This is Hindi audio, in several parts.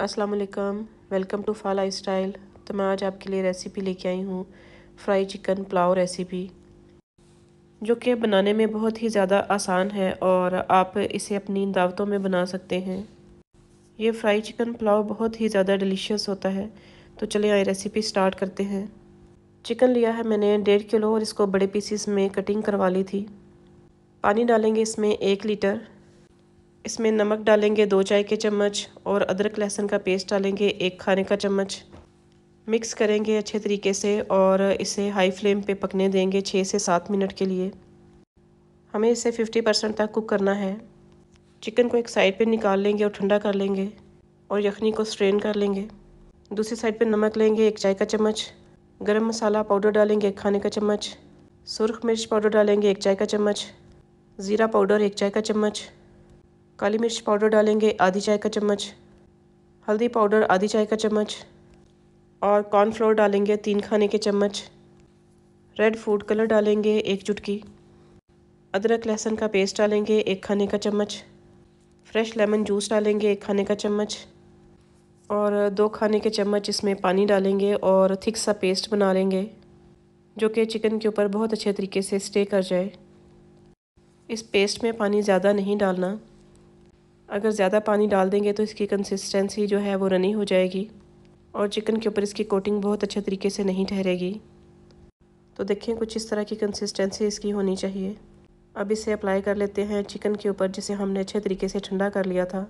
अस्सलाम वालेकुम वेलकम टू फा लाइफ स्टाइल तो मैं आज आपके लिए रेसिपी लेके आई हूँ फ्राई चिकन पुलाव रेसिपी जो कि बनाने में बहुत ही ज़्यादा आसान है और आप इसे अपनी दावतों में बना सकते हैं ये फ्राई चिकन पुलाव बहुत ही ज़्यादा डिलीशियस होता है तो चलिए आई रेसिपी स्टार्ट करते हैं चिकन लिया है मैंने डेढ़ किलो और इसको बड़े पीसीस में कटिंग करवा ली थी पानी डालेंगे इसमें एक लीटर इसमें नमक डालेंगे दो चाय के चम्मच और अदरक लहसुन का पेस्ट डालेंगे एक खाने का चम्मच मिक्स करेंगे अच्छे तरीके से और इसे हाई फ्लेम पे पकने देंगे छः से सात मिनट के लिए हमें इसे फिफ्टी परसेंट तक कुक करना है चिकन को एक साइड पे निकाल लेंगे और ठंडा कर लेंगे और यखनी को स्ट्रेन कर लेंगे दूसरी साइड पे नमक लेंगे एक चाय का चम्मच गरम मसाला पाउडर डालेंगे एक खाने का चम्मच सुरख मिर्च पाउडर डालेंगे एक चाय का चम्मच ज़ीरा पाउडर एक चाय का चम्मच काली मिर्च पाउडर डालेंगे आधी चाय का चम्मच हल्दी पाउडर आधी चाय का चम्मच और कॉर्नफ्लोर डालेंगे तीन खाने के चम्मच रेड फूड कलर डालेंगे एक चुटकी अदरक लहसुन का पेस्ट डालेंगे एक खाने का चम्मच फ्रेश लेमन जूस डालेंगे एक खाने का चम्मच और दो खाने के चम्मच इसमें पानी डालेंगे और थिक सा पेस्ट बना लेंगे जो कि चिकन के ऊपर बहुत अच्छे तरीके से स्टे कर जाए इस पेस्ट में पानी ज़्यादा नहीं डालना अगर ज़्यादा पानी डाल देंगे तो इसकी कंसिस्टेंसी जो है वो रनी हो जाएगी और चिकन के ऊपर इसकी कोटिंग बहुत अच्छे तरीके से नहीं ठहरेगी तो देखें कुछ इस तरह की कंसिस्टेंसी इसकी होनी चाहिए अब इसे अप्लाई कर लेते हैं चिकन के ऊपर जिसे हमने अच्छे तरीके से ठंडा कर लिया था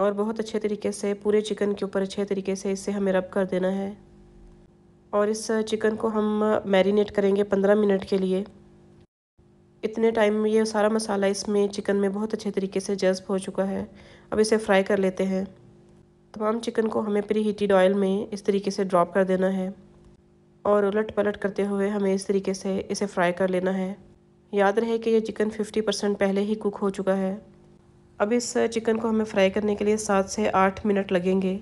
और बहुत अच्छे तरीके से पूरे चिकन के ऊपर अच्छे तरीके से इसे हमें रब कर देना है और इस चिकन को हम मैरिनेट करेंगे पंद्रह मिनट के लिए इतने टाइम में ये सारा मसाला इसमें चिकन में बहुत अच्छे तरीके से जज्ब हो चुका है अब इसे फ्राई कर लेते हैं तमाम चिकन को हमें प्री हीटेड ऑयल में इस तरीके से ड्रॉप कर देना है और उलट पलट करते हुए हमें इस तरीके से इसे फ्राई कर लेना है याद रहे कि यह चिकन 50 परसेंट पहले ही कुक हो चुका है अब इस चिकन को हमें फ्राई करने के लिए सात से आठ मिनट लगेंगे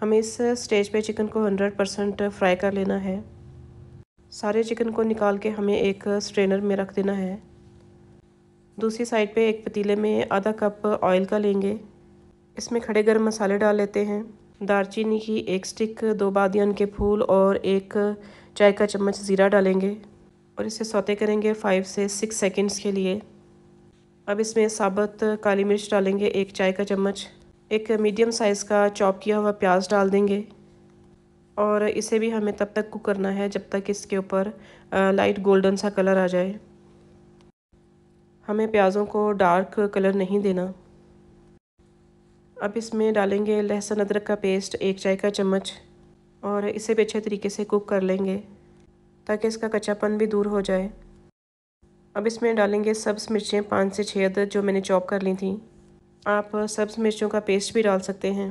हमें इस स्टेज पे चिकन को 100 परसेंट फ्राई कर लेना है सारे चिकन को निकाल के हमें एक स्ट्रेनर में रख देना है दूसरी साइड पे एक पतीले में आधा कप ऑयल का लेंगे इसमें खड़े गर्म मसाले डाल लेते हैं दारचीनी की एक स्टिक दो बादियान के फूल और एक चाय का चम्मच ज़ीरा डालेंगे और इसे सौते करेंगे फ़ाइव से सिक्स सेकेंड्स के लिए अब इसमें साबत काली मिर्च डालेंगे एक चाय का चम्मच एक मीडियम साइज़ का चॉप किया हुआ प्याज डाल देंगे और इसे भी हमें तब तक कुक करना है जब तक इसके ऊपर लाइट गोल्डन सा कलर आ जाए हमें प्याज़ों को डार्क कलर नहीं देना अब इसमें डालेंगे लहसुन अदरक का पेस्ट एक चाय का चम्मच और इसे भी अच्छे तरीके से कुक कर लेंगे ताकि इसका कच्चापन भी दूर हो जाए अब इसमें डालेंगे सब्ज़ मिर्चें पाँच से छः अदद जो मैंने चॉप कर ली थी आप सब्ज़ मिर्चों का पेस्ट भी डाल सकते हैं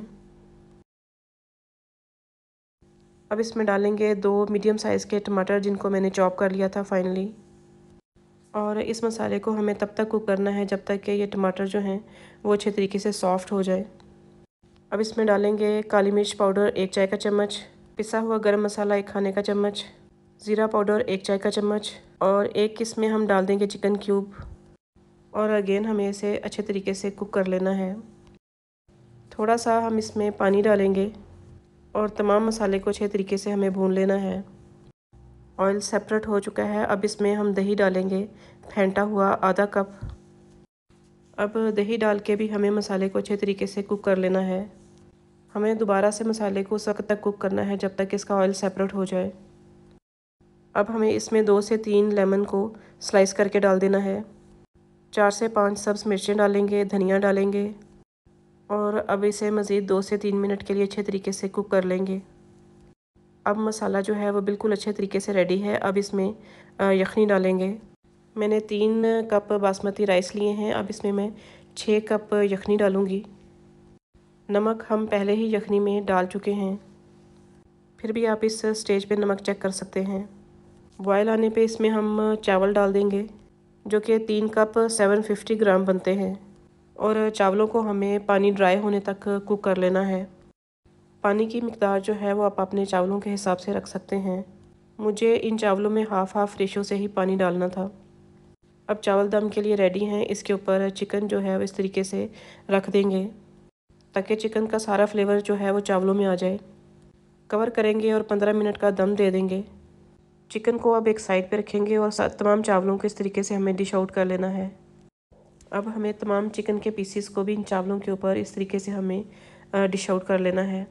अब इसमें डालेंगे दो मीडियम साइज़ के टमाटर जिनको मैंने चॉप कर लिया था फाइनली और इस मसाले को हमें तब तक कुक करना है जब तक कि ये टमाटर जो हैं वो अच्छे तरीके से सॉफ्ट हो जाए अब इसमें डालेंगे काली मिर्च पाउडर एक चाय का चम्मच पिसा हुआ गर्म मसाला एक खाने का चम्मच ज़ीरा पाउडर एक चाय का चम्मच और एक इसमें हम डाल देंगे चिकन क्यूब और अगेन हमें इसे अच्छे तरीके से कुक कर लेना है थोड़ा सा हम इसमें पानी डालेंगे और तमाम मसाले को अच्छे तरीके से हमें भून लेना है ऑयल सेपरेट हो चुका है अब इसमें हम दही डालेंगे फेंटा हुआ आधा कप अब दही डाल के भी हमें मसाले को अच्छे तरीके से कुक कर लेना है हमें दोबारा से मसाले को उस वक्त तक कुक करना है जब तक इसका ऑयल सेपरेट हो जाए अब हमें इसमें दो से तीन लेमन को स्लाइस करके डाल देना है चार से पांच सब्ज़ मिर्चें डालेंगे धनिया डालेंगे और अब इसे मज़ीद दो से तीन मिनट के लिए अच्छे तरीके से कुक कर लेंगे अब मसाला जो है वो बिल्कुल अच्छे तरीके से रेडी है अब इसमें यखनी डालेंगे मैंने तीन कप बासमती राइस लिए हैं अब इसमें मैं छः कप यखनी डालूँगी नमक हम पहले ही यखनी में डाल चुके हैं फिर भी आप इस स्टेज पे नमक चेक कर सकते हैं बॉयल आने पे इसमें हम चावल डाल देंगे जो कि तीन कप सेवन फिफ्टी ग्राम बनते हैं और चावलों को हमें पानी ड्राई होने तक कुक कर लेना है पानी की मकदार जो है वो आप अपने चावलों के हिसाब से रख सकते हैं मुझे इन चावलों में हाफ़ हाफ़ रेशो से ही पानी डालना था अब चावल दम के लिए रेडी हैं इसके ऊपर चिकन जो है वो इस तरीके से रख देंगे ताकि चिकन का सारा फ्लेवर जो है वो चावलों में आ जाए कवर करेंगे और पंद्रह मिनट का दम दे देंगे चिकन को अब एक साइड पर रखेंगे और तमाम चावलों को इस तरीके से हमें डिश आउट कर लेना है अब हमें तमाम चिकन के पीसीस को भी इन चावलों के ऊपर इस तरीके से हमें डिश आउट कर लेना है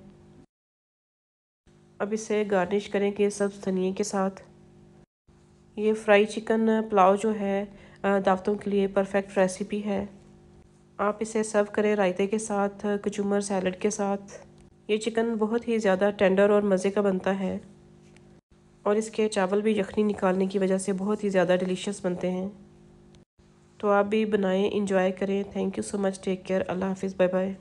अब इसे गार्निश करें कि सब धनिए के साथ ये फ्राई चिकन पुलाव जो है दावतों के लिए परफेक्ट रेसिपी है आप इसे सर्व करें रायते के साथ कचूमर सैलड के साथ ये चिकन बहुत ही ज़्यादा टेंडर और मज़े का बनता है और इसके चावल भी यखनी निकालने की वजह से बहुत ही ज़्यादा डिलीशियस बनते हैं तो आप भी बनाएं इंजॉय करें thank you so much take care अल्लाह हाफिज़ बाय बाय